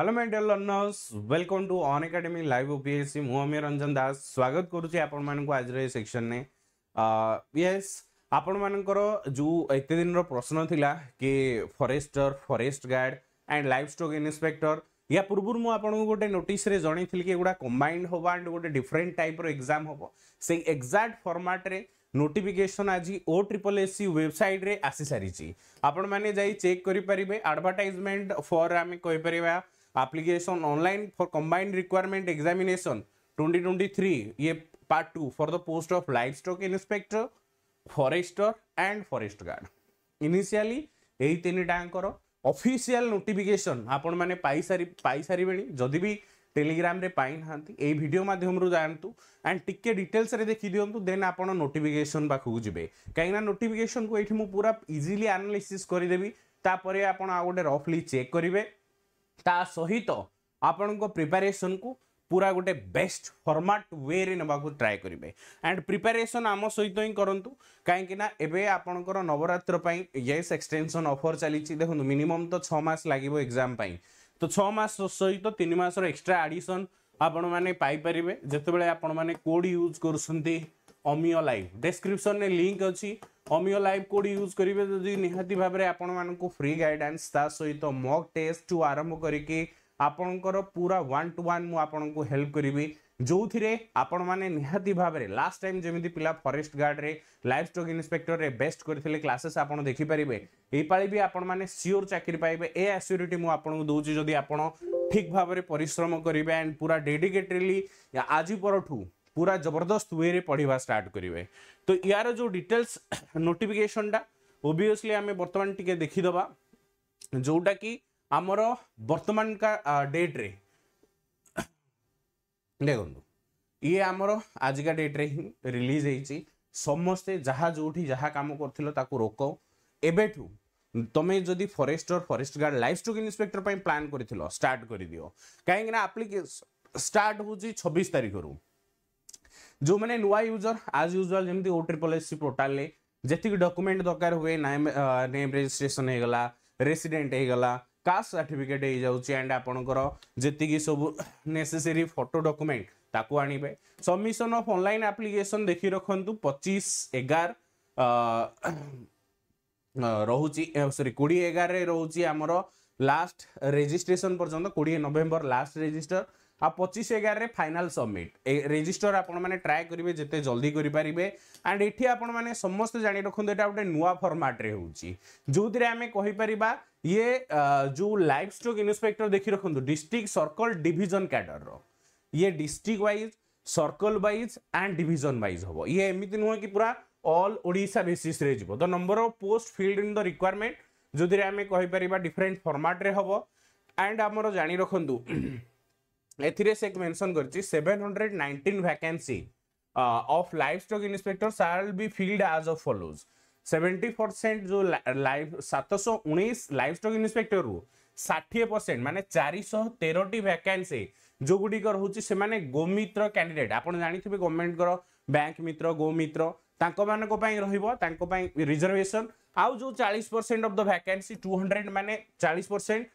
Hello मैं dear learners welcome to ऑन academy live OPSC मु रंजन दास स्वागत करुच्ची आपण मानक आज सेक्शन ने यस आपण मानकर जो एत दिन प्रश्न थिला कि forester forest guard and livestock inspector या पूर्व मुझे गोटे नोटिस जन कि एगुड़ा कम्बाइंड हम एंड गोटे डिफरेन्ट टाइप रक्जाम हम से एक्जाक्ट फर्माट्रे नोटिफिकेसन आज ओ ट्रिपल एस सी वेबसाइट्रे आसी सारी आपण मैंने चेक करें आडभटाइजमेंट फर आम कहीपर application online for combined requirement examination 2023 ye part 2 for the post of livestock inspector forester and forest guard initially এই তিনিটাঙ্কর অফিসিয়াল নোটিফিকেসন আপন মানে পাইসারি পাইসারিবেনি যদি বি টেলিগ্রামে পাইনাহান্তি এই ভিডিও মাধ্যমরু জানতু অ্যান্ড টিকে ডিটেলসরে দেখি দিওন্তু দেন আপন নোটিফিকেসন পাখু যিবে কাইনা নোটিফিকেসন কো এইঠি মু পুরা ইজিলি আনালিসিস করি দেবি তারপরে আপন আ গোটে রফলি চেক করিবে ତା ସହିତ ଆପଣଙ୍କ ପ୍ରିପାରେସନ୍କୁ ପୁରା ଗୋଟେ ବେଷ୍ଟ ଫର୍ମାଟ୍ ୱେରେ ନେବାକୁ ଟ୍ରାଏ କରିବେ ଆଣ୍ଡ ପ୍ରିପାରେସନ୍ ଆମ ସହିତ ହିଁ କରନ୍ତୁ କାହିଁକିନା ଏବେ ଆପଣଙ୍କର ନବରାତ୍ର ପାଇଁ ୟେସ୍ ଏକ୍ସଟେନସନ୍ ଅଫର୍ ଚାଲିଛି ଦେଖନ୍ତୁ ମିନିମମ୍ ତ ଛଅ ମାସ ଲାଗିବ ଏକ୍ଜାମ୍ ପାଇଁ ତ ଛଅ ମାସ ସହିତ ତିନି ମାସର ଏକ୍ସଟ୍ରା ଆଡ଼ିସନ୍ ଆପଣମାନେ ପାଇପାରିବେ ଯେତେବେଳେ ଆପଣମାନେ କୋଡ଼୍ ୟୁଜ୍ କରୁଛନ୍ତି ଅମିଓ ଲାଇଭ୍ ଡେସ୍କ୍ରିପ୍ସନ୍ରେ ଲିଙ୍କ୍ ଅଛି অমিও লাইভ কোড ইউজ করবে যদি নিহতি ভাবে আপনার ফ্রি গাইডান্স তা সহিত মক টেস্ট টু আরম্ভ করিকি ଆପଣଙ୍କର ପୁରା ୱାନ୍ ଟୁ ୱାନ୍ ମୁଁ ଆପଣଙ୍କୁ ହେଲ୍ପ କରିବି ଯେଉଁଥିରେ ଆପଣମାନେ ନିହାତି ଭାବରେ ଲାଷ୍ଟ ଟାଇମ୍ ଯେମିତି ପିଲା ଫରେଷ୍ଟ ଗାର୍ଡ଼ରେ ଲାଇଫ୍ ଷ୍ଟକ୍ ଇନ୍ସପେକ୍ଟରରେ ବେଷ୍ଟ କରିଥିଲେ କ୍ଲାସେସ୍ ଆପଣ ଦେଖିପାରିବେ ଏଇପାଳି ବି ଆପଣମାନେ ସିଓର ଚାକିରି ପାଇବେ ଏ ଆସ୍ୟୁରିଟି ମୁଁ ଆପଣଙ୍କୁ ଦେଉଛି ଯଦି ଆପଣ ଠିକ୍ ଭାବରେ ପରିଶ୍ରମ କରିବେ ଆଣ୍ଡ ପୁରା ଡେଡିକେଟେଡ଼ଲି ଆଜି ପରଠୁ पूरा जबरदस्त वे रे पढ़ा स्टार्ट करेंगे तो यार जो डिटेल्स नोटिफिकेशन टा ओबिययसली आम बर्तमान टी देखीद जोटा कि आमर वर्तमान का डेट्रे देखु ये आमर आजिका डेट्रे रिलीज हो समस्ते जहाँ जो जहाँ कम कर रोक एबू तुम्हें जदि forester forest guard livestock inspector पर प्लां कर स्टार्ट कर दि कहीं आप्लिकेस स्टार्ट हो छब्बीस तारिखर ଯେଉଁମାନେ ନୂଆ ୟୁଜର ଆଜ୍ ୟୁଜୁଆଲ ଯେମିତି ଓ ଟ୍ରିପଲ୍ ଏସ୍ ସି ପୋର୍ଟାଲରେ ଯେତିକି ଡକୁମେଣ୍ଟ ଦରକାର ହୁଏ ନେମ୍ ରେଜିଷ୍ଟ୍ରେସନ୍ ହେଇଗଲା ରେସିଡେଣ୍ଟ ହେଇଗଲା କାଷ୍ଟ ସାର୍ଟିଫିକେଟ୍ ହେଇଯାଉଛି ଆଣ୍ଡ ଆପଣଙ୍କର ଯେତିକି ସବୁ ନେସେସେରୀ ଫଟୋ ଡକୁମେଣ୍ଟ ତାକୁ ଆଣିବେ ସବମିସନ୍ ଅଫ୍ ଅନଲାଇନ୍ ଆପ୍ଲିକେସନ୍ ଦେଖି ରଖନ୍ତୁ ପଚିଶ ଏଗାର ରହୁଛି ସରି କୋଡ଼ିଏ ଏଗାରରେ ରହୁଛି ଆମର ଲାଷ୍ଟ ରେଜିଷ୍ଟ୍ରେସନ୍ ପର୍ଯ୍ୟନ୍ତ କୋଡ଼ିଏ ନଭେମ୍ବର ଲାଷ୍ଟ ରେଜିଷ୍ଟର ଆଉ ପଚିଶ ଏଗାରରେ ଫାଇନାଲ୍ ସବମିଟ୍ ରେଜିଷ୍ଟର ଆପଣମାନେ ଟ୍ରାଏ କରିବେ ଯେତେ ଜଲ୍ଦି କରିପାରିବେ ଆଣ୍ଡ ଏଠି ଆପଣମାନେ ସମସ୍ତେ ଜାଣି ରଖନ୍ତୁ ଏଇଟା ଗୋଟେ ନୂଆ ଫର୍ମାଟରେ ହେଉଛି ଯେଉଁଥିରେ ଆମେ କହିପାରିବା ଇଏ ଯେଉଁ ଲାଇଫ୍ ଷ୍ଟକ୍ ଇନ୍ସପେକ୍ଟର ଦେଖି ରଖନ୍ତୁ ଡିଷ୍ଟ୍ରିକ୍ଟ ସର୍କଲ୍ ଡିଭିଜନ୍ କ୍ୟାଡରର ଇଏ district wise circle wise and division wise ହେବ ଇଏ ଏମିତି ନୁହେଁ କି ପୁରା ଅଲ୍ ଓଡ଼ିଶା ବେସିସ୍ରେ ଯିବ the number of post filled in the requirement ଯେଉଁଥିରେ ଆମେ କହିପାରିବା ଡିଫରେଣ୍ଟ ଫର୍ମାଟରେ ହେବ ଆଣ୍ଡ ଆମର ଜାଣି ରଖନ୍ତୁ ଏଥିରେ ସେ ମେନସନ୍ କରିଛି seven hundred nineteen vacancy of livestock inspector shall be filled as of follows seventy percent ଯେଉଁ ଲାଇଫ୍ ସାତଶହ ଉଣେଇଶ ଲାଇଫ୍ ଷ୍ଟକ୍ ଇନ୍ସପେକ୍ଟରରୁ ଷାଠିଏ ପରସେଣ୍ଟ ମାନେ ଚାରିଶହ ତେରଟି ଭ୍ୟାକାନ୍ସି ଯେଉଁଗୁଡ଼ିକ ରହୁଛି ସେମାନେ ଗୋମିତ୍ର କ୍ୟାଣ୍ଡିଡେଟ୍ ଆପଣ ଜାଣିଥିବେ ଗଭର୍ଣ୍ଣମେଣ୍ଟଙ୍କର ବ୍ୟାଙ୍କ ମିତ୍ର ଗୋମିତ୍ର ତାଙ୍କମାନଙ୍କ ପାଇଁ ରହିବ ତାଙ୍କ ପାଇଁ ରିଜର୍ଭେସନ୍ ଆଉ ଯେଉଁ ଚାଳିଶ percent of the vacancy two hundred ମାନେ ଚାଳିଶ ପରସେଣ୍ଟ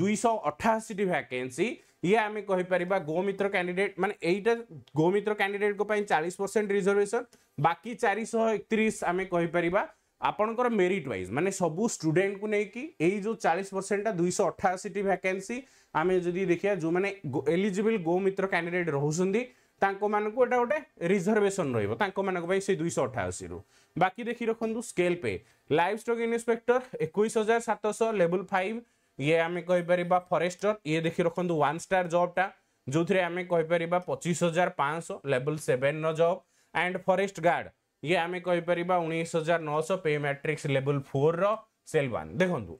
ଦୁଇଶହ ଅଠାଅଶୀଟି ଭ୍ୟାକେନ୍ସି ये आम कहीपर गोमित्र कैंडिडेट मान यहीटा गोमित्र कैंडिडेट चालीस परसेंट रिजर्भेसन बाकी चार शह एक आम कहीपर ଆପଣଙ୍କର ମେରିଟ୍ ୱାଇଜ୍ ମାନେ ସବୁ ଷ୍ଟୁଡେଣ୍ଟକୁ ନେଇକି ଏଇ ଯେଉଁ ଚାଳିଶ ପରସେଣ୍ଟଟା ଦୁଇଶହ ଅଠାଅଶୀଟି ଭ୍ୟାକେନ୍ସି ଆମେ ଯଦି ଦେଖିବା ଯେଉଁମାନେ ଏଲିଜିବଲ୍ ଗୋମିତ୍ର କ୍ୟାଣ୍ଡିଡେଟ୍ ରହୁଛନ୍ତି ତାଙ୍କମାନଙ୍କୁ ଏଇଟା ଗୋଟେ ରିଜର୍ଭେସନ୍ ରହିବ ତାଙ୍କମାନଙ୍କ ପାଇଁ ସେଇ ଦୁଇଶହ ଅଠାଅଶୀରୁ ବାକି ଦେଖି ରଖନ୍ତୁ scale pay livestock inspector ଏକୋଇଶ ହଜାର ସାତଶହ ଲେବୁଲ୍ ଫାଇଭ୍ ये आम कहीपर फरेस्टर ये देखी रखु वन स्टार जबटा जो थे आम कहीपर पचीस हजार पाँच लेवल सेवेन रब एंड फरेस्ट गार्ड ये आम कहीपर उन्नीस हजार नौश पे मैट्रिक्स लेवल फोर रेल रेलवान देखु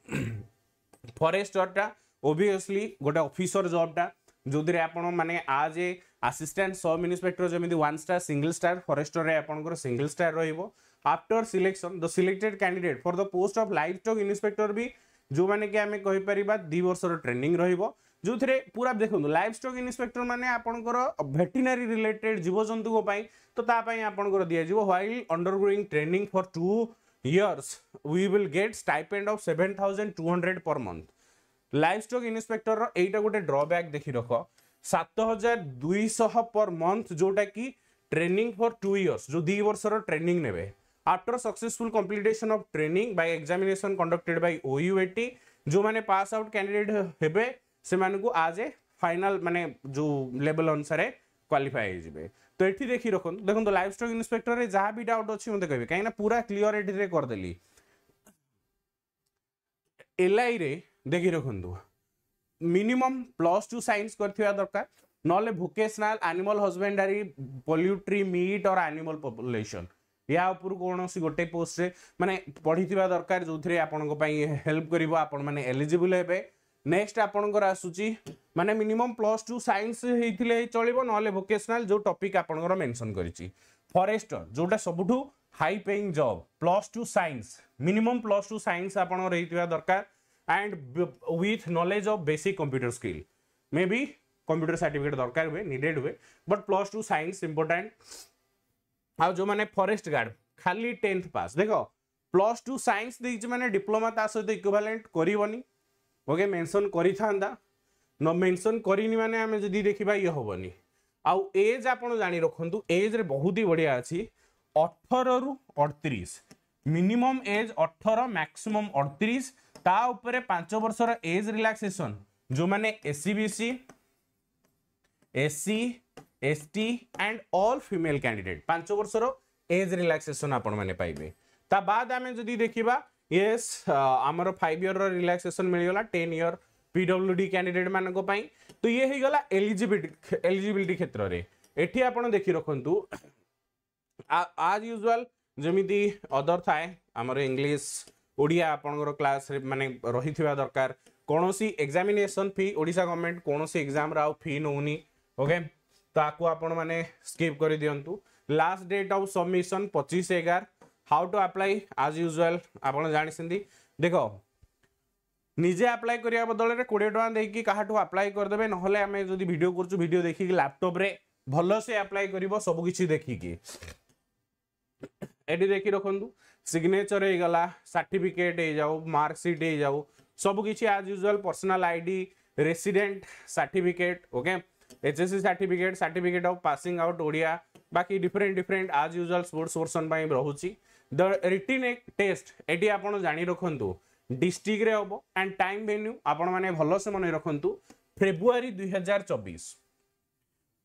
फरेस्टरटा ओभीयसली गोटे अफिसर जबटा जो थे आपने आज ए आसीस्टाट सब इन्स्पेक्टर जमी one star single star forester आपंकर single star after selection the selected candidate for the post of livestock inspector भी जो मैंने कि आम कहीपर दि वर्षर ट्रेनिंग रोक जो थे पूरा देखो लाइफ स्टक इन्सपेक्टर मैंने आपंकर भेटेनारी रिलेटेड जीवजंतु तो आपंकर this will undergoing training for two years we will get stipend of 7200 per month livestock inspector ro eita gote drawback dekhi rakho 7200 per month jota ki training for 2 years jo 2 years ro training nebe after successful completion of training by examination conducted by OUAT जो माने pass out candidate हेबे से मानकू आज A final माने जो level अनुसार qualify होजबे तो एठी देखि रखन देखन तो लाइव स्टॉक इंस्पेक्टर रे जहां भी डाउट अछि मते कहबे काहे ना पूरा क्लियर एठी रे कर देली एलआई रे দেখি রাখতু মিনিমম প্লস টু সাইন্স করা দরকার নহলে vocational animal husbandry poultry meat or animal population या उपरू कौन गोटे पोस्ट मानने पढ़ी दरकार जो थे आप हेल्प कर आपण एलिजिबल हे नेक्स्ट आपणकर आसूची माने मिनिमम प्लस टू सैंस चलो ना भोकेशनाल जो टपिक आपणकर मेनसन कर फरेस्टर जोटा सब हाई पेंग जब plus two science minimum plus two science आपणकर दरकार and with knowledge of basic computer skill may be computer certificate दरकार हुए निडेड हुए but plus two science important ଆଉ ଯେଉଁମାନେ ଫରେଷ୍ଟ ଗାର୍ଡ ଖାଲି ଟେନ୍ଥ ପାସ୍ ଦେଖ ପ୍ଲସ୍ ଟୁ ସାଇନ୍ସ ଦେଇଛି ମାନେ ଡିପ୍ଲୋମା ତା ସହିତ ଇକ୍ୱିଭାଲେଣ୍ଟ କରିବନି ଓକେ ମେନସନ୍ କରିଥାନ୍ତା ନ ମେନସନ୍ କରିନି ମାନେ ଆମେ ଯଦି ଦେଖିବା ଇଏ ହେବନି ଆଉ ଏଜ୍ ଆପଣ ଜାଣି ରଖନ୍ତୁ ଏଜ୍ରେ ବହୁତ ହି ବଢ଼ିଆ ଅଛି ଅଠରରୁ ଅଠତିରିଶ ମିନିମମ୍ ଏଜ୍ ଅଠର ମ୍ୟାକ୍ସିମମ୍ ଅଠତିରିଶ ତା ଉପରେ ପାଞ୍ଚ ବର୍ଷର ଏଜ୍ ରିଲାକ୍ସେସନ୍ ଯେଉଁମାନେ S C B C S C S T and all female candidate पांच वर्ष एज रिलैक्सेसन आपद आम देखा ये आमर फाइव इयर रिलैक्सेसन मिलगला ten year PWD candidate मानी तो ये होगा एलिजिलिट एलिजिलिटी क्षेत्र में ये आप देख रखु आज यूजुआल जमी अदर थाए आमर इंग्लीश ओडिया आपंकर क्लास मान रही दरकार कौन सी एक्जामेसन फी ओा गवर्नमेंट कौन सी एक्जाम आ फी नौनी ओके okay? ତାକୁ ଆପଣମାନେ ସ୍କିପ୍ କରିଦିଅନ୍ତୁ ଲାଷ୍ଟ ଡେଟ୍ ଅଫ୍ ସବମିସନ୍ ପଚିଶ ଏଗାର how to apply as usual ଆପଣ ଜାଣିଛନ୍ତି ଦେଖ ନିଜେ ଆପ୍ଲାଏ କରିବା ବଦଳରେ କୋଡ଼ିଏ ଟଙ୍କା ଦେଇକି କାହାଠୁ ଆପ୍ଲାଏ କରିଦେବେ ନହେଲେ ଆମେ ଯଦି ଭିଡ଼ିଓ କରୁଛୁ ଭିଡ଼ିଓ ଦେଖିକି ଲ୍ୟାପଟପ୍ରେ ଭଲସେ ଆପ୍ଲାଏ କରିବ ସବୁକିଛି ଦେଖିକି ଏଠି ଦେଖି ରଖନ୍ତୁ ସିଗ୍ନେଚର୍ ହେଇଗଲା ସାର୍ଟିଫିକେଟ୍ ହେଇଯାଉ ମାର୍କସିଟ୍ ହେଇଯାଉ ସବୁକିଛି as usual personal I D resident certificate okay HSC certificate, certificate of passing out Odia, बाकी different different as usual sports portion ପାଇଁ ରହୁଛି. The written test ଏଠି ଆପଣ ଜାଣି ରଖନ୍ତୁ ଡିଷ୍ଟ୍ରିକ୍ଟରେ ହେବ ଆଣ୍ଡ ଟାଇମ୍ ଭେନ୍ୟୁ ଆପଣମାନେ ଭଲସେ ମନେ ରଖନ୍ତୁ ଫେବୃଆରୀ ଦୁଇହଜାର ଚବିଶ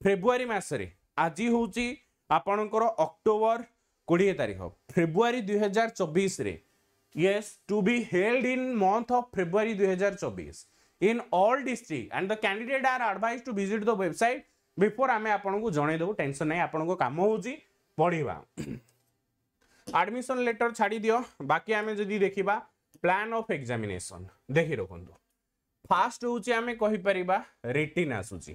ଫେବୃଆରୀ ମାସରେ ଆଜି ହେଉଛି ଆପଣଙ୍କର ଅକ୍ଟୋବର କୋଡ଼ିଏ ତାରିଖ ଫେବୃଆରୀ ଦୁଇହଜାର ଚବିଶରେ yes to be held in month of February ଦୁଇହଜାର ଚବିଶ in all district and the candidate are advised to visit the website before ଆମେ ଆପଣଙ୍କୁ ଜଣେଇ ଦେବୁ ଟେନସନ୍ ନାହିଁ ଆପଣଙ୍କ କାମ ହେଉଛି ପଢ଼ିବା ଆଡ଼ମିସନ୍ ଲେଟର୍ ଛାଡ଼ିଦିଅ ବାକି ଆମେ ଯଦି ଦେଖିବା ପ୍ଲାନ୍ ଅଫ୍ ଏକ୍ଜାମିନେସନ୍ ଦେଖି ରଖନ୍ତୁ ଫାର୍ଷ୍ଟ ହେଉଛି ଆମେ କହିପାରିବା ରିଟିନ୍ ଆସୁଛି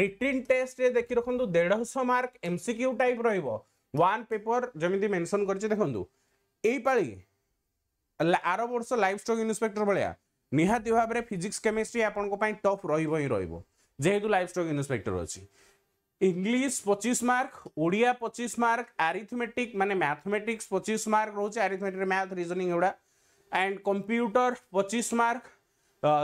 ରିଟିନ୍ ଟେଷ୍ଟରେ ଦେଖି ରଖନ୍ତୁ ଦେଢ଼ଶହ ମାର୍କ ଏମ୍ସିକ୍ୟୁ ଟାଇପ୍ ରହିବ ୱାନ୍ ପେପର୍ ଯେମିତି ମେନସନ୍ କରିଛି ଦେଖନ୍ତୁ ଏଇ ପାଳି ଆର ବର୍ଷ ଲାଇଫ୍ ଷ୍ଟକ୍ ଇନ୍ସପେକ୍ଟର ଭଳିଆ ନିହାତି ଭାବରେ ଫିଜିକ୍ସ କେମିଷ୍ଟ୍ରି ଆପଣଙ୍କ ପାଇଁ ଟଫ୍ ରହିବ ହିଁ ରହିବ ଯେହେତୁ ଲାଇଫ୍ ଷ୍ଟକ୍ ଇନ୍ସପେକ୍ଟର ଅଛି ଇଂଲିଶ ପଚିଶ ମାର୍କ ଓଡ଼ିଆ ପଚିଶ ମାର୍କ ଆରିଥମେଟିକ୍ ମାନେ ମ୍ୟାଥମେଟିକ୍ସ ପଚିଶ ମାର୍କ ରହୁଛି ଆରିଥମେଟିକ୍ ମ୍ୟାଥ ରିଜନିଂ ଏଗୁଡ଼ା ଆଣ୍ଡ କମ୍ପ୍ୟୁଟର ପଚିଶ ମାର୍କ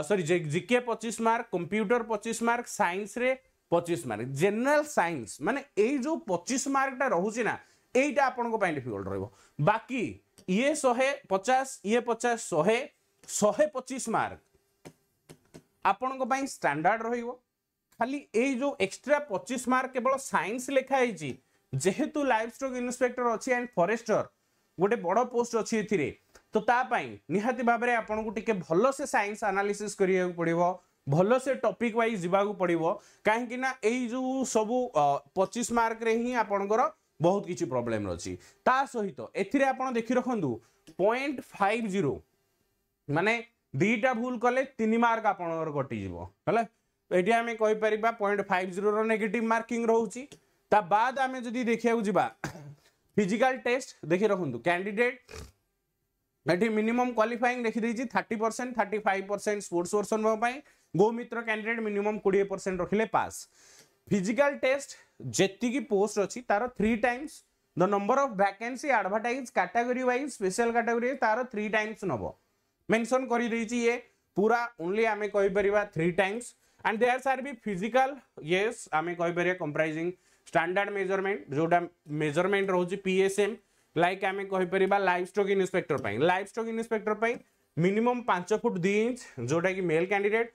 ସରି ଜିକେ ପଚିଶ ମାର୍କ କମ୍ପ୍ୟୁଟର ପଚିଶ ମାର୍କ ସାଇନ୍ସରେ ପଚିଶ ମାର୍କ ଜେନେରାଲ ସାଇନ୍ସ ମାନେ ଏଇ ଯେଉଁ ପଚିଶ ମାର୍କଟା ରହୁଛି ନା ଏଇଟା ଆପଣଙ୍କ ପାଇଁ ଡିଫିକଲ୍ଟ ରହିବ ବାକି ଇଏ ଶହେ ପଚାଶ ଇଏ ପଚାଶ ଶହେ ଶହେ ପଚିଶ ମାର୍କ ଆପଣଙ୍କ ପାଇଁ ଷ୍ଟାଣ୍ଡାର୍ଡ଼ ରହିବ ଖାଲି ଏଇ ଯେଉଁ ଏକ୍ସଟ୍ରା ପଚିଶ ମାର୍କ କେବଳ ସାଇନ୍ସ ଲେଖା ହେଇଛି ଯେହେତୁ ଲାଇଫ୍ ଷ୍ଟକ୍ ଇନ୍ସପେକ୍ଟର ଅଛି ଆଣ୍ଡ ଫରେଷ୍ଟର ଗୋଟେ ବଡ଼ ପୋଷ୍ଟ ଅଛି ଏଥିରେ ତ ତା ପାଇଁ ନିହାତି ଭାବରେ ଆପଣଙ୍କୁ ଟିକେ ଭଲସେ ସାଇନ୍ସ ଆନାଲିସିସ୍ କରିବାକୁ ପଡ଼ିବ ଭଲସେ ଟପିକ୍ ୱାଇଜ୍ ଯିବାକୁ ପଡ଼ିବ କାହିଁକି ନା ଏଇ ଯେଉଁ ସବୁ ପଚିଶ ମାର୍କରେ ହିଁ ଆପଣଙ୍କର ବହୁତ କିଛି ପ୍ରୋବ୍ଲେମ୍ ଅଛି ତା ସହିତ ଏଥିରେ ଆପଣ ଦେଖି ରଖନ୍ତୁ ପଏଣ୍ଟ ଫାଇଭ୍ ଜିରୋ माने दीटा भूल कले तीन मार्क आप कटिजी है ये आम कहीपर point five zero negative marking रोचे ता बाद आम जब देखा जा फिजिकाल टेस्ट देखी रखु कैंडिडेट ये मिनिमम क्वाफाइंग देखिए thirty percent thirty five percent sports person गोमित्र कैंडिडेट मिनिमम कोड़े परसेंट रखिले पास फिजिकाल टेस्ट जी पोस्ट अच्छी तार three times the number of भैके advertise category wise special category तार थ्री टाइम्स नब मेनसन कर पूरा ओनली आम कहीपर थ्री टाइम्स एंड देयर सार भी फिजिकाल ये आम कहीपर कंप्राइजिंग स्टाडार्ड मेजरमेंट जोटा मेजरमेंट रोचे पीएसएम लाइक आम कहीपर life livestock inspector livestock inspector minimum पांच फुट दि इंच जोटा कि मेल कैंडिडेट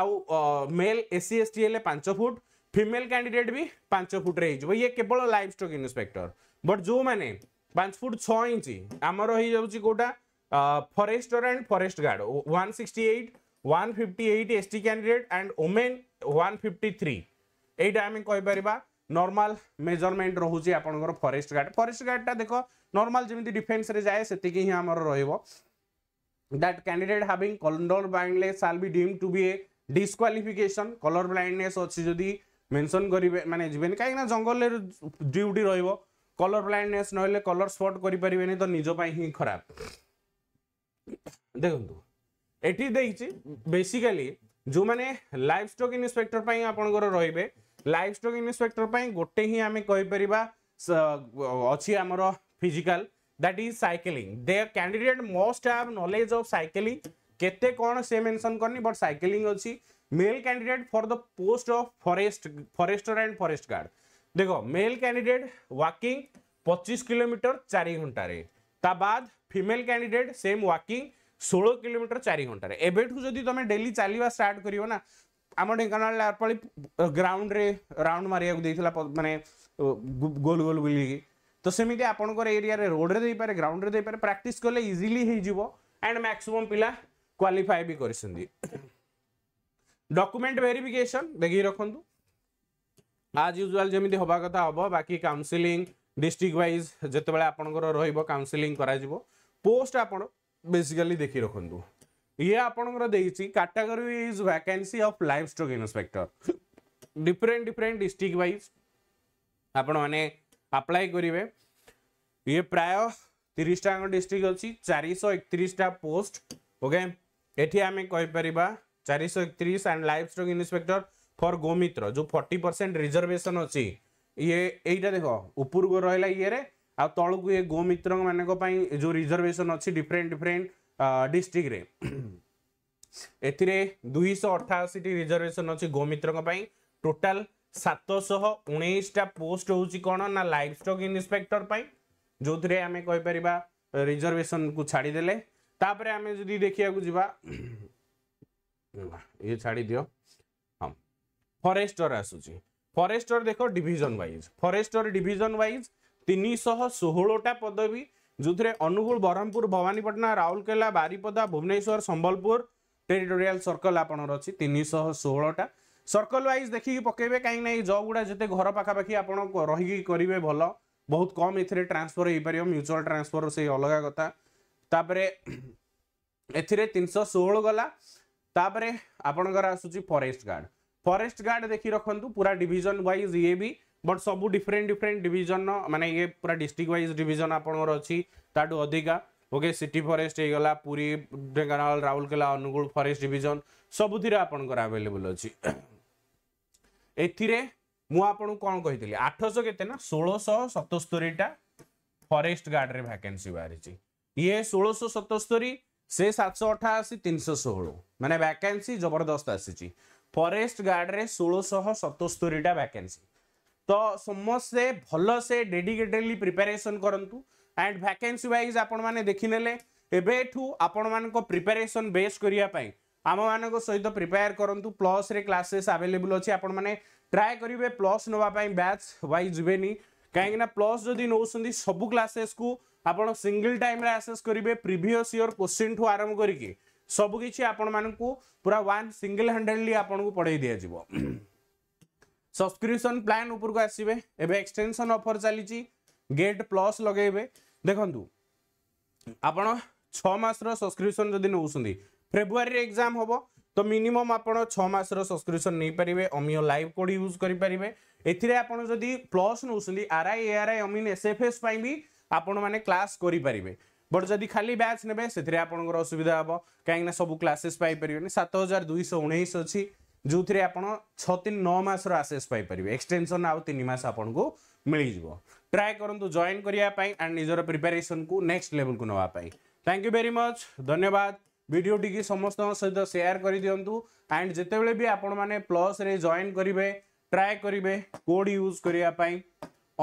आउ male S C S T हेल्ले पांच फुट फिमेल कैंडिडेट भी पांच फुट्रे हो ये केवल लाइफ स्टक इन्स्पेक्टर बट जो मैंने पांच फुट छ इंच आमर हो जाऊँगी कौटा फॉरेस्ट और and forest guard 168 158 ST candidate and women 153 एटा हमें कहि परबा नॉर्मल मेजरमेंट रहउची आपनकर फॉरेस्ट गार्ड फॉरेस्ट गार्ड टा देखो नॉर्मल जेमिति डिफेंस रे जाय सेतिके ही हमर रहइबो that candidate having color blindness shall be deemed to be a disqualification color blindness ଅଛି ଯଦି ମେନସନ୍ କରିବେ ମାନେ ଯିବେନି କାହିଁକିନା ଜଙ୍ଗଲରେ ଡ୍ୟୁଟି ରହିବ କଲର୍ ବ୍ଲାଇଣ୍ଡନେସ୍ ନହେଲେ କଲର୍ ସ୍ପଟ୍ କରିପାରିବେନି ତ ନିଜ ପାଇଁ ହିଁ ଖରାପ দেখন্তু এটি দেইছি বেসিক্যালি ଯେଉଁମାନେ ଲାଇଫ୍ ଷ୍ଟକ୍ ଇନ୍ସପେକ୍ଟର ପାଇଁ ଆପଣଙ୍କର ରହିବେ ଲାଇଫ୍ ଷ୍ଟକ୍ ଇନ୍ସପେକ୍ଟର ପାଇଁ ଗୋଟେ ହିଁ ଆମେ କହିପାରିବା ଅଛି ଆମର physical that is cycling they candidate must have knowledge of cycling କେତେ କ'ଣ ସେ ମେନସନ୍ କରିନି ବଟ୍ ସାଇକେଲିଂ ଅଛି male candidate for the post of forest forester and forest guard দেখো মেল ক্যান্ডিডেট ওয়াকিং পঁচিশ কিলোমিটর চারি ঘন্টায় ତା ବାଦ ଫିମେଲ୍ କ୍ୟାଣ୍ଡିଡେଟ୍ ସେମ୍ ୱାକିଂ ଷୋହଳ କିଲୋମିଟର ଚାରି ଘଣ୍ଟାରେ ଏବେଠୁ ଯଦି ତୁମେ ଡେଲି ଚାଲିବା ଷ୍ଟାର୍ଟ କରିବ ନା ଆମ ଢେଙ୍କାନାଳ ଲ୍ୟାରପାଳି ଗ୍ରାଉଣ୍ଡରେ ରାଉଣ୍ଡ ମାରିବାକୁ ଦେଇଥିଲା ମାନେ ଗୋଲ ଗୋଲ ବୁଲିକି ତ ସେମିତି ଆପଣଙ୍କର ଏରିଆରେ ରୋଡ଼ରେ ଦେଇପାରେ ଗ୍ରାଉଣ୍ଡରେ ଦେଇପାରେ ପ୍ରାକ୍ଟିସ୍ କଲେ ଇଜିଲି ହେଇଯିବ ଆଣ୍ଡ ମ୍ୟାକ୍ସିମମ୍ ପିଲା କ୍ୱାଲିଫାଏ ବି କରିଛନ୍ତି ଡକୁମେଣ୍ଟ ଭେରିଫିକେସନ୍ ଦେଖିକି ରଖନ୍ତୁ ଆଜ୍ ୟୁଜୁଆଲ୍ ଯେମିତି ହେବା କଥା ହେବ ବାକି କାଉନସିଲିଂ ডিস্ট্রিক্ট ওয়াইজ যেতবে আপনার রহব কাউন্সেলিং করা পোস্ট আপনার বেসিকালি দেখি রাখতু ইয়ে আপনার দিয়েছি category is vacancy of livestock inspector different different district wise আপন মানে আপ্লাই করবে ইয়ে প্রায় তিরিশটা ডিস্ট্রিক্ট অছি চারিশ একত্রিশটা পোস্ট ওকে এটি আমি কইপারিবা চারিশ একত্রিশ and livestock inspector for গোমিত্র যে ফর্টি পরসেন্ট রিজর্ভেসন অছি ये यहीटा देख ऊपर को रहा ये आ को ये गोमित्र मान जो रिजर्वेशन अच्छी डिफरेन्ट डिफरेन्ट डिस्ट्रिक्ट एश अठाशी रिजर्वेशन अच्छी गोमित्र टोटाल सातशह उन्नीसटा पोस्ट हूँ कौन ना लाइफ स्टक इन्स्पेक्टर जो थे आम कहीपर रिजर्वेशन को छाड़देले आम जदि देखा जावा ये छाड़ दि हाँ फरेस्टर आसूँ ফরেস্টর দেখো division wise forester division wise তিনশহ ষোহটা পদবী ଯେଉଁଥିରେ ଅନୁଗୁଳ ବ୍ରହ୍ମପୁର ଭବାନୀପାଟଣା ରାଉରକେଲା ବାରିପଦା ଭୁବନେଶ୍ୱର ସମ୍ବଲପୁର ଟେରିଟୋରିଆଲ ସର୍କଲ ଆପଣଙ୍କର ଅଛି ତିନିଶହ ଷୋହଳଟା ସର୍କଲ ୱାଇଜ ଦେଖିକି ପକେଇବେ କାହିଁକିନା ଏଇ ଜବ୍ଗୁଡ଼ା ଯେତେ ଘର ପାଖାପାଖି ଆପଣ ରହିକି କରିବେ ଭଲ ବହୁତ କମ୍ ଏଥିରେ ଟ୍ରାନ୍ସଫର ହେଇପାରିବ ମ୍ୟୁଚୁଆଲ ଟ୍ରାନ୍ସଫର ସେଇ ଅଲଗା କଥା ତାପରେ ଏଥିରେ ତିନିଶହ ଷୋହଳ ଗଲା ତାପରେ ଆପଣଙ୍କର ଆସୁଛି ଫରେଷ୍ଟ ଗାର୍ଡ଼ ফরেস্ট গার্ড দেখি রাখতু পুরা ডিভিজন ওয়াইজ ইয়ে বি বট সবু ডিফরেন্ট ডিফরেন্ট ডিভিজন মানে ইয়ে পুরা ডিস্ট্রিক্ট ওয়াইজ ডিভিজন আপনার অছি তাঠু অধিকা ওকে সিটি ফরেস্ট হয়েগলা পুরী ঢেঙ্কানাল রাউরকেলা অনুগুল ফরেস্ট ডিভিজন সবুথিরে আপনার আভেলেবল অছি এথিরে ମୁଁ ଆପଣଙ୍କୁ କ'ଣ କହିଥିଲି ଆଠଶହ କେତେ ନା ଷୋହଳଶହ ସତସ୍ତରୀଟା ଫରେଷ୍ଟ ଗାର୍ଡରେ ଭ୍ୟାକେନ୍ସି ବାହାରିଛି ଇଏ ଷୋହଳଶହ ସତସ୍ତରୀ ସେ ସାତଶହ ଅଠାଅଶୀ ତିନିଶହ ଷୋହଳ ମାନେ ଭ୍ୟାକେନ୍ସି ଜବରଦସ୍ତ ଆସିଛି ফরেস্ট গার্ডরে ষোলশহ সতস্তরিটা ভ্যাকেন্সি তো সমস্তে ভালসে ডেডিকেটেডলি প্রিপারেসন করতু অ্যান্ড ভ্যাকেন্সি ওয়াইজ আপনার দেখিনেলে এবেঠু আপনার প্রিপারেসন বেস করা ଆମମାନଙ୍କ ସହିତ ପ୍ରିପେୟାର କରନ୍ତୁ ପ୍ଲସ୍ରେ କ୍ଲାସେସ୍ ଆଭେଲେବୁଲ୍ ଅଛି ଆପଣମାନେ ଟ୍ରାଏ କରିବେ ପ୍ଲସ୍ ନେବା ପାଇଁ ବ୍ୟାଚ୍ ୱାଇଜ୍ ଯିବେନି କାହିଁକିନା ପ୍ଲସ୍ ଯଦି ନେଉଛନ୍ତି ସବୁ କ୍ଲାସେସ୍କୁ ଆପଣ ସିଙ୍ଗିଲ୍ ଟାଇମ୍ରେ ଆସେସ୍ କରିବେ ପ୍ରିଭିୟସ୍ ଇୟର୍ କୋଶ୍ଚିନ୍ଠୁ ଆରମ୍ଭ କରିକି ସବୁକିଛି ଆପଣମାନଙ୍କୁ ପୁରା ୱାନ୍ ସିଙ୍ଗଲ୍ ହ୍ୟାଣ୍ଡେଡ଼ଲି ଆପଣଙ୍କୁ ପଢ଼େଇ ଦିଆଯିବ ସବସ୍କ୍ରିପସନ୍ ପ୍ଲାନ୍ ଉପରକୁ ଆସିବେ ଏବେ ଏକ୍ସଟେନସନ୍ ଅଫର୍ ଚାଲିଛି ଗେଟ୍ ପ୍ଲସ୍ ଲଗେଇବେ ଦେଖନ୍ତୁ ଆପଣ ଛଅ ମାସର ସବସ୍କ୍ରିପସନ୍ ଯଦି ନେଉଛନ୍ତି ଫେବୃଆରୀରେ ଏକ୍ଜାମ୍ ହେବ ତ ମିନିମମ୍ ଆପଣ ଛଅ ମାସର ସବସ୍କ୍ରିପସନ୍ ନେଇପାରିବେ ଅମିଓ ଲାଇଭ୍ କୋଡ଼୍ ୟୁଜ୍ କରିପାରିବେ ଏଥିରେ ଆପଣ ଯଦି ପ୍ଲସ୍ ନେଉଛନ୍ତି ଆର୍ଆଇ ଏଆର୍ଆଇ ଅମିନ୍ ଏସ୍ଏଫ୍ଏସ୍ ପାଇଁ ବି ଆପଣମାନେ କ୍ଲାସ୍ କରିପାରିବେ बट जदि खाली बैच ने आपंकर असुविधा हम कहीं सब क्लासेस पाइपर सात हजार दुईश उ अच्छी जो थी आप छतीन नौ मसर आसेस पाइपर एक्सटेनसन आनिमास आपको मिल जाए ट्राए करूँ जॉइन करने एंड निजर प्रिपेरेसन को नेक्स्ट लेवल को नापी थैंक यू भेरी मच धन्यवाद भिडटी की समस्त सहित सेयार कर दिंटू एंड जिते भी आपण मैंने प्लस रे करेंगे ट्राए करेंगे कोड यूज करने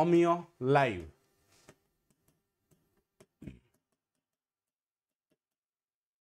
अमीय लाइव